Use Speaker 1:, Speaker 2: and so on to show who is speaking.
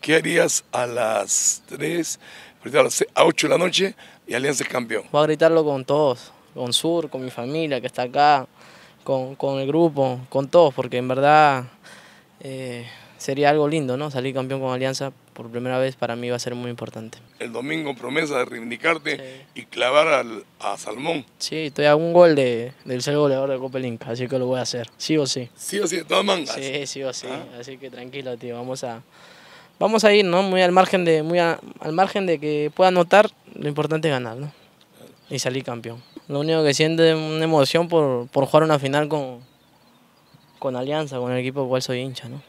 Speaker 1: ¿Qué harías a las 3, a las 8 de la noche y Alianza es campeón?
Speaker 2: Voy a gritarlo con todos, con Sur, con mi familia que está acá, con, con el grupo, con todos, porque en verdad eh, sería algo lindo, ¿no? Salir campeón con Alianza por primera vez para mí va a ser muy importante.
Speaker 1: El domingo promesa de reivindicarte y clavar al, a Salmón.
Speaker 2: Sí, estoy a un gol de, del ser goleador de Copelinca, así que lo voy a hacer, sí o sí. Sí o sí, todas mangas. Sí, sí o sí, ah. así que tranquilo, tío, vamos a vamos a ir, ¿no? Muy al margen de, muy al margen de que pueda notar lo importante es ganar, ¿no? Y salir campeón. Lo único que siente es una emoción por, jugar una final con, con Alianza, con el equipo cual soy hincha, ¿no?